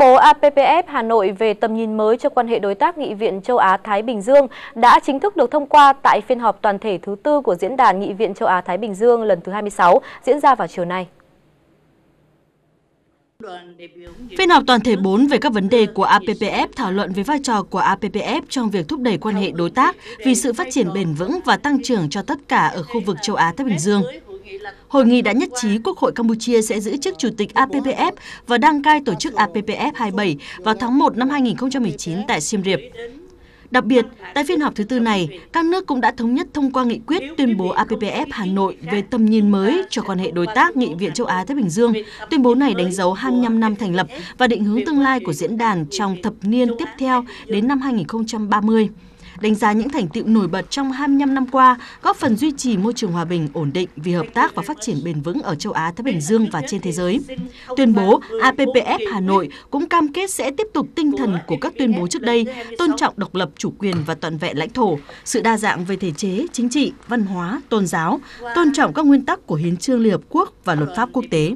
Tuyên bố APPF Hà Nội về tầm nhìn mới cho quan hệ đối tác Nghị viện châu Á-Thái Bình Dương đã chính thức được thông qua tại phiên họp toàn thể thứ tư của Diễn đàn Nghị viện châu Á-Thái Bình Dương lần thứ 26 diễn ra vào chiều nay. Phiên họp toàn thể 4 về các vấn đề của APPF thảo luận về vai trò của APPF trong việc thúc đẩy quan hệ đối tác vì sự phát triển bền vững và tăng trưởng cho tất cả ở khu vực châu Á-Thái Bình Dương. Hội nghị đã nhất trí Quốc hội Campuchia sẽ giữ chức Chủ tịch APPF và đăng cai tổ chức APPF 27 vào tháng 1 năm 2019 tại Siem Reap. Đặc biệt, tại phiên họp thứ tư này, các nước cũng đã thống nhất thông qua nghị quyết tuyên bố APPF Hà Nội về tầm nhìn mới cho quan hệ đối tác Nghị viện châu Á-Thái Bình Dương. Tuyên bố này đánh dấu 25 năm thành lập và định hướng tương lai của diễn đàn trong thập niên tiếp theo đến năm 2030 đánh giá những thành tựu nổi bật trong 25 năm qua, góp phần duy trì môi trường hòa bình, ổn định vì hợp tác và phát triển bền vững ở châu Á Thái Bình Dương và trên thế giới. Tuyên bố APPF Hà Nội cũng cam kết sẽ tiếp tục tinh thần của các tuyên bố trước đây, tôn trọng độc lập, chủ quyền và toàn vẹn lãnh thổ, sự đa dạng về thể chế, chính trị, văn hóa, tôn giáo, tôn trọng các nguyên tắc của hiến trương Liên Hợp Quốc và luật pháp quốc tế.